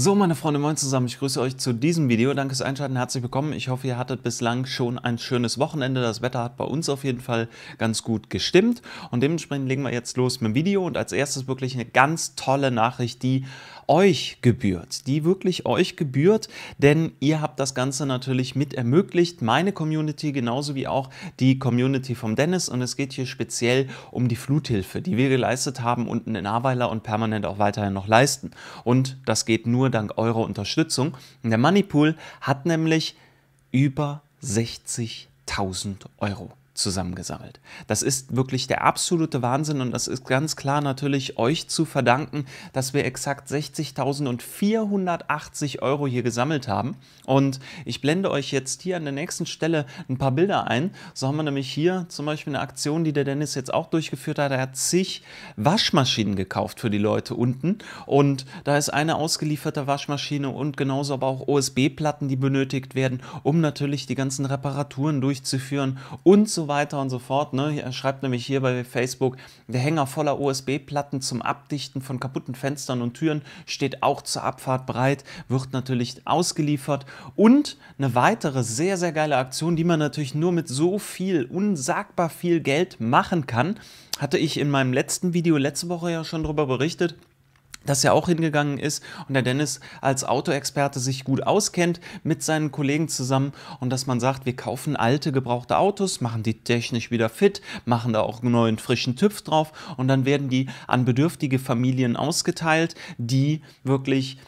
So, meine Freunde, moin zusammen. Ich grüße euch zu diesem Video. Danke fürs Einschalten. Herzlich willkommen. Ich hoffe, ihr hattet bislang schon ein schönes Wochenende. Das Wetter hat bei uns auf jeden Fall ganz gut gestimmt. Und dementsprechend legen wir jetzt los mit dem Video. Und als erstes wirklich eine ganz tolle Nachricht, die euch gebührt, die wirklich euch gebührt, denn ihr habt das Ganze natürlich mit ermöglicht, meine Community genauso wie auch die Community vom Dennis und es geht hier speziell um die Fluthilfe, die wir geleistet haben unten in Ahrweiler und permanent auch weiterhin noch leisten und das geht nur dank eurer Unterstützung. Der Moneypool hat nämlich über 60.000 Euro zusammengesammelt. Das ist wirklich der absolute Wahnsinn und das ist ganz klar natürlich euch zu verdanken, dass wir exakt 60.480 Euro hier gesammelt haben. Und ich blende euch jetzt hier an der nächsten Stelle ein paar Bilder ein. So haben wir nämlich hier zum Beispiel eine Aktion, die der Dennis jetzt auch durchgeführt hat. Er hat zig Waschmaschinen gekauft für die Leute unten und da ist eine ausgelieferte Waschmaschine und genauso aber auch usb platten die benötigt werden, um natürlich die ganzen Reparaturen durchzuführen und so weiter und so fort. Ne? Er schreibt nämlich hier bei Facebook, der Hänger voller usb platten zum Abdichten von kaputten Fenstern und Türen steht auch zur Abfahrt bereit, wird natürlich ausgeliefert. Und eine weitere sehr, sehr geile Aktion, die man natürlich nur mit so viel, unsagbar viel Geld machen kann, hatte ich in meinem letzten Video letzte Woche ja schon darüber berichtet dass er auch hingegangen ist und der Dennis als Autoexperte sich gut auskennt mit seinen Kollegen zusammen und dass man sagt, wir kaufen alte gebrauchte Autos, machen die technisch wieder fit, machen da auch einen neuen frischen Tüpf drauf und dann werden die an bedürftige Familien ausgeteilt, die wirklich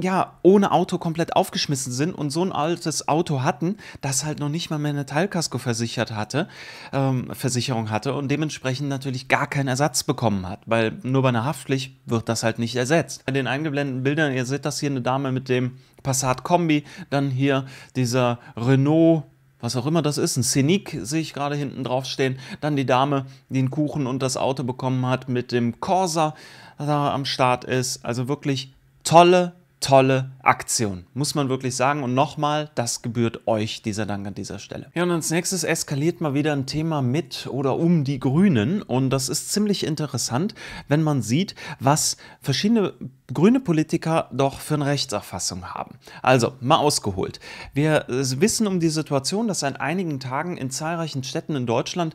ja, ohne Auto komplett aufgeschmissen sind und so ein altes Auto hatten, das halt noch nicht mal mehr eine Teilkasko versichert hatte, ähm, Versicherung hatte und dementsprechend natürlich gar keinen Ersatz bekommen hat, weil nur bei einer Haftpflicht wird das halt nicht ersetzt. Bei den eingeblendeten Bildern, ihr seht das hier eine Dame mit dem Passat Kombi, dann hier dieser Renault was auch immer das ist, ein Scenic sehe ich gerade hinten drauf stehen. Dann die Dame, die einen Kuchen und das Auto bekommen hat mit dem Corsa, da am Start ist. Also wirklich tolle tolle Aktion, muss man wirklich sagen. Und nochmal, das gebührt euch dieser Dank an dieser Stelle. Ja, und als nächstes eskaliert mal wieder ein Thema mit oder um die Grünen. Und das ist ziemlich interessant, wenn man sieht, was verschiedene grüne Politiker doch für eine Rechtserfassung haben. Also, mal ausgeholt. Wir wissen um die Situation, dass seit einigen Tagen in zahlreichen Städten in Deutschland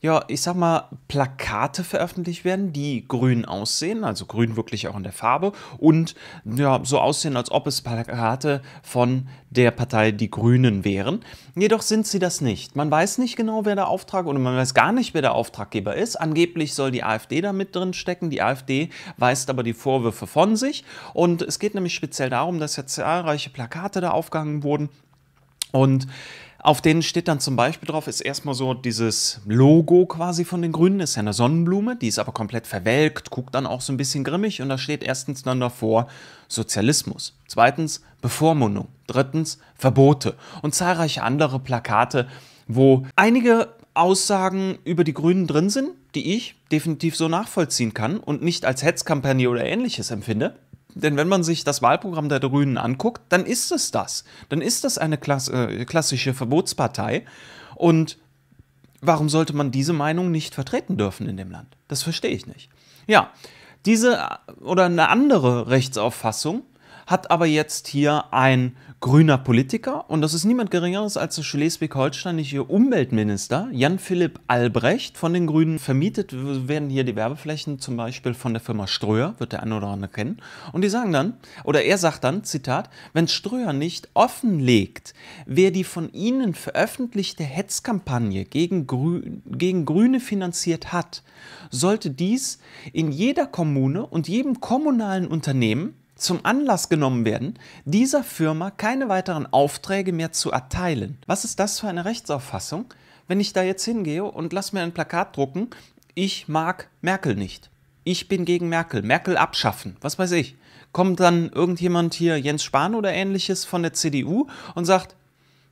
ja, ich sag mal, Plakate veröffentlicht werden, die grün aussehen, also grün wirklich auch in der Farbe und ja, so aussehen, als ob es Plakate von der Partei Die Grünen wären. Jedoch sind sie das nicht. Man weiß nicht genau, wer der Auftrag oder man weiß gar nicht, wer der Auftraggeber ist. Angeblich soll die AfD da mit drin stecken. Die AfD weist aber die Vorwürfe von sich und es geht nämlich speziell darum, dass ja zahlreiche Plakate da aufgehangen wurden und auf denen steht dann zum Beispiel drauf, ist erstmal so dieses Logo quasi von den Grünen, ist ja eine Sonnenblume, die ist aber komplett verwelkt, guckt dann auch so ein bisschen grimmig und da steht erstens dann davor Sozialismus, zweitens Bevormundung, drittens Verbote und zahlreiche andere Plakate, wo einige Aussagen über die Grünen drin sind, die ich definitiv so nachvollziehen kann und nicht als Hetzkampagne oder ähnliches empfinde denn wenn man sich das Wahlprogramm der Grünen anguckt, dann ist es das. Dann ist das eine Klasse, äh, klassische Verbotspartei. Und warum sollte man diese Meinung nicht vertreten dürfen in dem Land? Das verstehe ich nicht. Ja, diese äh, oder eine andere Rechtsauffassung hat aber jetzt hier ein grüner Politiker und das ist niemand Geringeres als der schleswig-holsteinische Umweltminister Jan-Philipp Albrecht von den Grünen. Vermietet werden hier die Werbeflächen zum Beispiel von der Firma Ströer, wird der eine oder andere kennen. Und die sagen dann, oder er sagt dann, Zitat, wenn Ströer nicht offenlegt, wer die von ihnen veröffentlichte Hetzkampagne gegen, Grü gegen Grüne finanziert hat, sollte dies in jeder Kommune und jedem kommunalen Unternehmen zum Anlass genommen werden, dieser Firma keine weiteren Aufträge mehr zu erteilen. Was ist das für eine Rechtsauffassung, wenn ich da jetzt hingehe und lass mir ein Plakat drucken, ich mag Merkel nicht. Ich bin gegen Merkel. Merkel abschaffen. Was weiß ich. Kommt dann irgendjemand hier, Jens Spahn oder ähnliches von der CDU und sagt,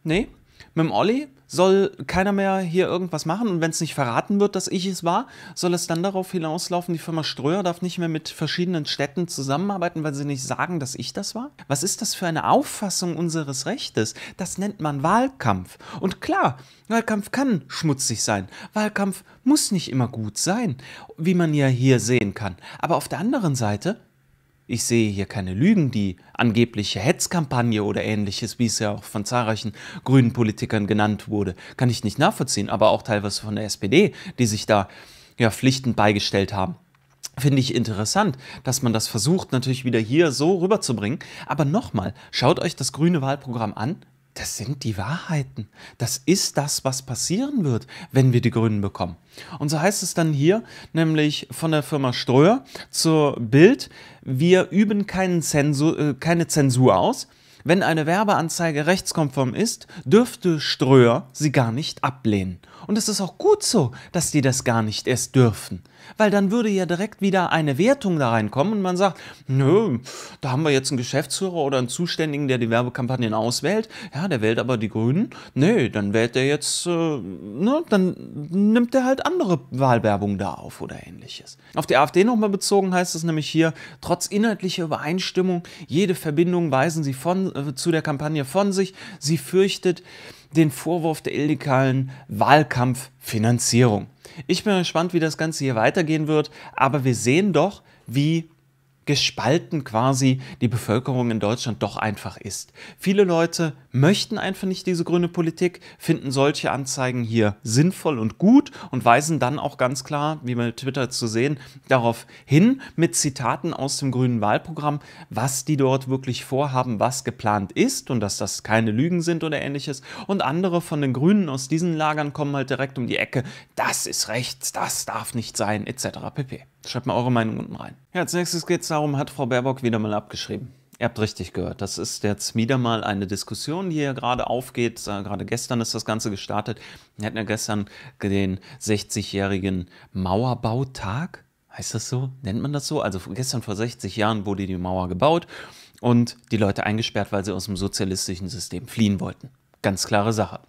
nee, mit dem Olli, soll keiner mehr hier irgendwas machen und wenn es nicht verraten wird, dass ich es war, soll es dann darauf hinauslaufen, die Firma Ströer darf nicht mehr mit verschiedenen Städten zusammenarbeiten, weil sie nicht sagen, dass ich das war? Was ist das für eine Auffassung unseres Rechtes? Das nennt man Wahlkampf. Und klar, Wahlkampf kann schmutzig sein. Wahlkampf muss nicht immer gut sein, wie man ja hier sehen kann. Aber auf der anderen Seite ich sehe hier keine Lügen, die angebliche Hetzkampagne oder ähnliches, wie es ja auch von zahlreichen grünen Politikern genannt wurde, kann ich nicht nachvollziehen, aber auch teilweise von der SPD, die sich da ja Pflichten beigestellt haben. Finde ich interessant, dass man das versucht, natürlich wieder hier so rüberzubringen. Aber nochmal, schaut euch das grüne Wahlprogramm an, das sind die Wahrheiten. Das ist das, was passieren wird, wenn wir die Grünen bekommen. Und so heißt es dann hier, nämlich von der Firma Ströer zur Bild, wir üben Zensur, äh, keine Zensur aus. Wenn eine Werbeanzeige rechtskonform ist, dürfte Ströer sie gar nicht ablehnen. Und es ist auch gut so, dass die das gar nicht erst dürfen. Weil dann würde ja direkt wieder eine Wertung da reinkommen und man sagt, nö, da haben wir jetzt einen Geschäftsführer oder einen Zuständigen, der die Werbekampagnen auswählt. Ja, der wählt aber die Grünen. Nö, dann wählt er jetzt, äh, ne, dann nimmt er halt andere Wahlwerbung da auf oder ähnliches. Auf die AfD nochmal bezogen heißt es nämlich hier, trotz inhaltlicher Übereinstimmung, jede Verbindung weisen sie von, äh, zu der Kampagne von sich. Sie fürchtet, den Vorwurf der illegalen Wahlkampffinanzierung. Ich bin gespannt, wie das Ganze hier weitergehen wird, aber wir sehen doch, wie gespalten quasi die Bevölkerung in Deutschland doch einfach ist. Viele Leute möchten einfach nicht diese grüne Politik, finden solche Anzeigen hier sinnvoll und gut und weisen dann auch ganz klar, wie bei Twitter zu sehen, darauf hin mit Zitaten aus dem grünen Wahlprogramm, was die dort wirklich vorhaben, was geplant ist und dass das keine Lügen sind oder ähnliches. Und andere von den Grünen aus diesen Lagern kommen halt direkt um die Ecke, das ist rechts, das darf nicht sein, etc. pp. Schreibt mal eure Meinung unten rein. Ja, als nächstes geht es darum, hat Frau Baerbock wieder mal abgeschrieben. Ihr habt richtig gehört. Das ist jetzt wieder mal eine Diskussion, die hier gerade aufgeht. Äh, gerade gestern ist das Ganze gestartet. Wir hatten ja gestern den 60-jährigen Mauerbautag. Heißt das so? Nennt man das so? Also gestern vor 60 Jahren wurde die Mauer gebaut und die Leute eingesperrt, weil sie aus dem sozialistischen System fliehen wollten. Ganz klare Sache.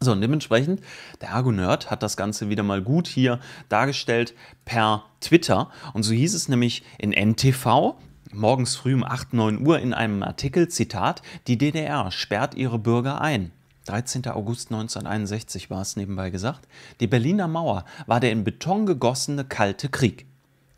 So, und dementsprechend, der Argo Nerd hat das Ganze wieder mal gut hier dargestellt per Twitter. Und so hieß es nämlich in NTV, morgens früh um 8, 9 Uhr in einem Artikel, Zitat, die DDR sperrt ihre Bürger ein. 13. August 1961 war es nebenbei gesagt. Die Berliner Mauer war der in Beton gegossene Kalte Krieg.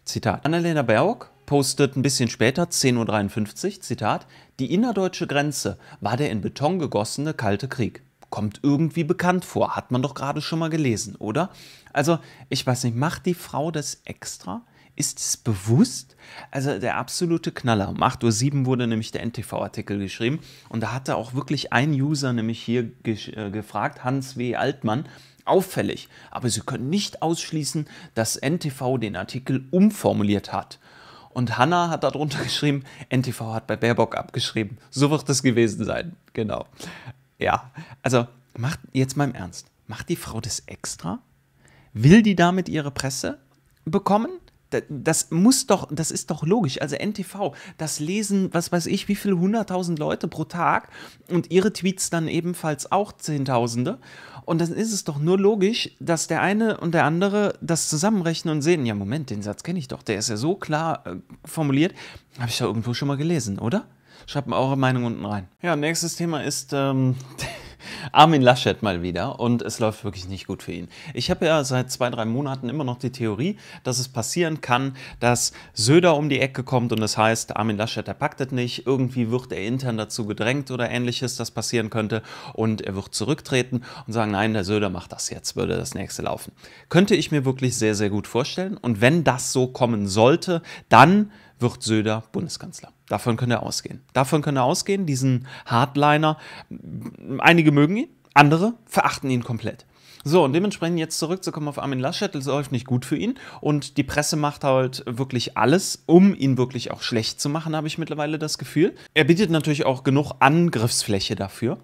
Zitat. Annalena Baerbock postet ein bisschen später, 10.53 Uhr, Zitat, die innerdeutsche Grenze war der in Beton gegossene Kalte Krieg. Kommt irgendwie bekannt vor, hat man doch gerade schon mal gelesen, oder? Also, ich weiß nicht, macht die Frau das extra? Ist es bewusst? Also der absolute Knaller. Um 8.07 Uhr wurde nämlich der NTV-Artikel geschrieben und da hatte auch wirklich ein User nämlich hier äh, gefragt, Hans W. Altmann, auffällig, aber Sie können nicht ausschließen, dass NTV den Artikel umformuliert hat. Und Hanna hat darunter geschrieben, NTV hat bei Baerbock abgeschrieben. So wird es gewesen sein. Genau. Ja, also macht jetzt mal im Ernst. Macht die Frau das extra? Will die damit ihre Presse bekommen? das muss doch, das ist doch logisch. Also NTV, das lesen, was weiß ich, wie viele hunderttausend Leute pro Tag und ihre Tweets dann ebenfalls auch Zehntausende. Und dann ist es doch nur logisch, dass der eine und der andere das zusammenrechnen und sehen, ja Moment, den Satz kenne ich doch, der ist ja so klar äh, formuliert, habe ich ja irgendwo schon mal gelesen, oder? Schreibt mal eure Meinung unten rein. Ja, nächstes Thema ist ähm, Armin Laschet mal wieder und es läuft wirklich nicht gut für ihn. Ich habe ja seit zwei, drei Monaten immer noch die Theorie, dass es passieren kann, dass Söder um die Ecke kommt und es das heißt, Armin Laschet, er packt es nicht, irgendwie wird er intern dazu gedrängt oder ähnliches, das passieren könnte und er wird zurücktreten und sagen, nein, der Söder macht das jetzt, würde das nächste laufen. Könnte ich mir wirklich sehr, sehr gut vorstellen und wenn das so kommen sollte, dann wird Söder Bundeskanzler. Davon können er ausgehen. Davon können er ausgehen, diesen Hardliner. Einige mögen ihn, andere verachten ihn komplett. So, und dementsprechend jetzt zurückzukommen auf Armin Laschet, das läuft nicht gut für ihn. Und die Presse macht halt wirklich alles, um ihn wirklich auch schlecht zu machen, habe ich mittlerweile das Gefühl. Er bietet natürlich auch genug Angriffsfläche dafür.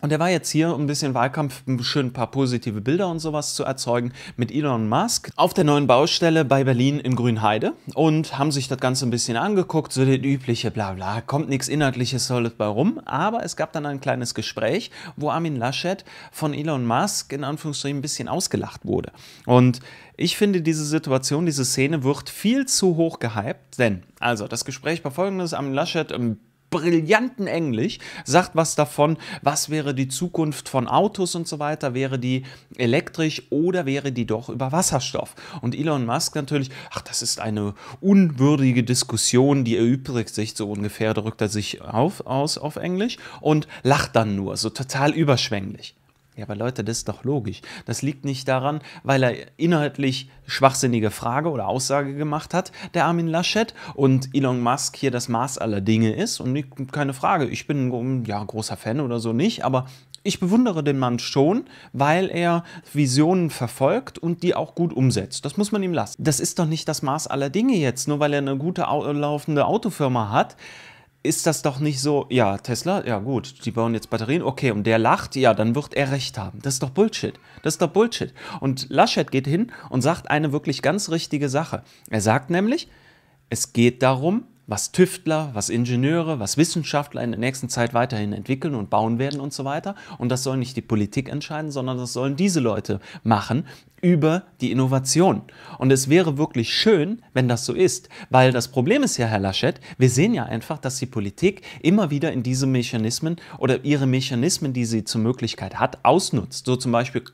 Und er war jetzt hier, um ein bisschen Wahlkampf, schön ein paar positive Bilder und sowas zu erzeugen, mit Elon Musk auf der neuen Baustelle bei Berlin in Grünheide und haben sich das Ganze ein bisschen angeguckt, so das übliche Blabla, kommt nichts Inhaltliches soll bei rum, aber es gab dann ein kleines Gespräch, wo Armin Laschet von Elon Musk in Anführungsstrichen ein bisschen ausgelacht wurde. Und ich finde, diese Situation, diese Szene wird viel zu hoch gehypt, denn, also, das Gespräch war folgendes: Armin Laschet, ein ähm, brillanten Englisch, sagt was davon, was wäre die Zukunft von Autos und so weiter, wäre die elektrisch oder wäre die doch über Wasserstoff. Und Elon Musk natürlich, ach, das ist eine unwürdige Diskussion, die erübrigt sich so ungefähr, drückt er sich auf, aus auf Englisch und lacht dann nur, so total überschwänglich. Ja, aber Leute, das ist doch logisch. Das liegt nicht daran, weil er inhaltlich schwachsinnige Frage oder Aussage gemacht hat, der Armin Laschet, und Elon Musk hier das Maß aller Dinge ist. Und ich, keine Frage, ich bin ja großer Fan oder so nicht, aber ich bewundere den Mann schon, weil er Visionen verfolgt und die auch gut umsetzt. Das muss man ihm lassen. Das ist doch nicht das Maß aller Dinge jetzt, nur weil er eine gute laufende Autofirma hat ist das doch nicht so, ja, Tesla, ja gut, die bauen jetzt Batterien, okay, und der lacht, ja, dann wird er recht haben. Das ist doch Bullshit. Das ist doch Bullshit. Und Laschet geht hin und sagt eine wirklich ganz richtige Sache. Er sagt nämlich, es geht darum, was Tüftler, was Ingenieure, was Wissenschaftler in der nächsten Zeit weiterhin entwickeln und bauen werden und so weiter. Und das soll nicht die Politik entscheiden, sondern das sollen diese Leute machen, über die Innovation. Und es wäre wirklich schön, wenn das so ist, weil das Problem ist ja, Herr Laschet, wir sehen ja einfach, dass die Politik immer wieder in diese Mechanismen oder ihre Mechanismen, die sie zur Möglichkeit hat, ausnutzt. So zum Beispiel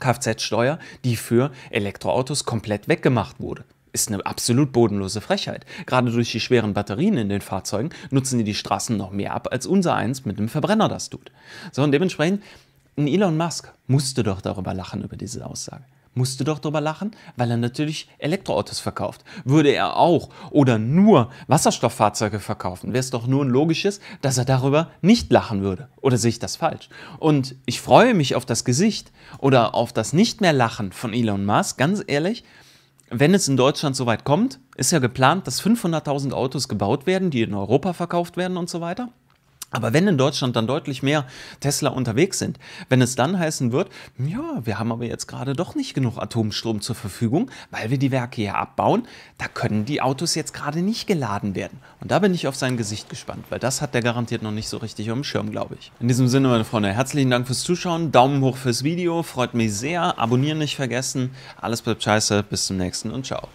Kfz-Steuer, die für Elektroautos komplett weggemacht wurde ist eine absolut bodenlose Frechheit. Gerade durch die schweren Batterien in den Fahrzeugen nutzen die die Straßen noch mehr ab, als unser eins mit einem Verbrenner das tut. So, und dementsprechend, Elon Musk musste doch darüber lachen, über diese Aussage musste doch drüber lachen, weil er natürlich Elektroautos verkauft. Würde er auch oder nur Wasserstofffahrzeuge verkaufen, wäre es doch nur ein logisches, dass er darüber nicht lachen würde. Oder sehe ich das falsch? Und ich freue mich auf das Gesicht oder auf das nicht mehr Lachen von Elon Musk, ganz ehrlich. Wenn es in Deutschland soweit kommt, ist ja geplant, dass 500.000 Autos gebaut werden, die in Europa verkauft werden und so weiter. Aber wenn in Deutschland dann deutlich mehr Tesla unterwegs sind, wenn es dann heißen wird, ja, wir haben aber jetzt gerade doch nicht genug Atomstrom zur Verfügung, weil wir die Werke hier abbauen, da können die Autos jetzt gerade nicht geladen werden. Und da bin ich auf sein Gesicht gespannt, weil das hat der garantiert noch nicht so richtig auf dem Schirm, glaube ich. In diesem Sinne, meine Freunde, herzlichen Dank fürs Zuschauen, Daumen hoch fürs Video, freut mich sehr, abonnieren nicht vergessen, alles bleibt scheiße, bis zum nächsten und ciao.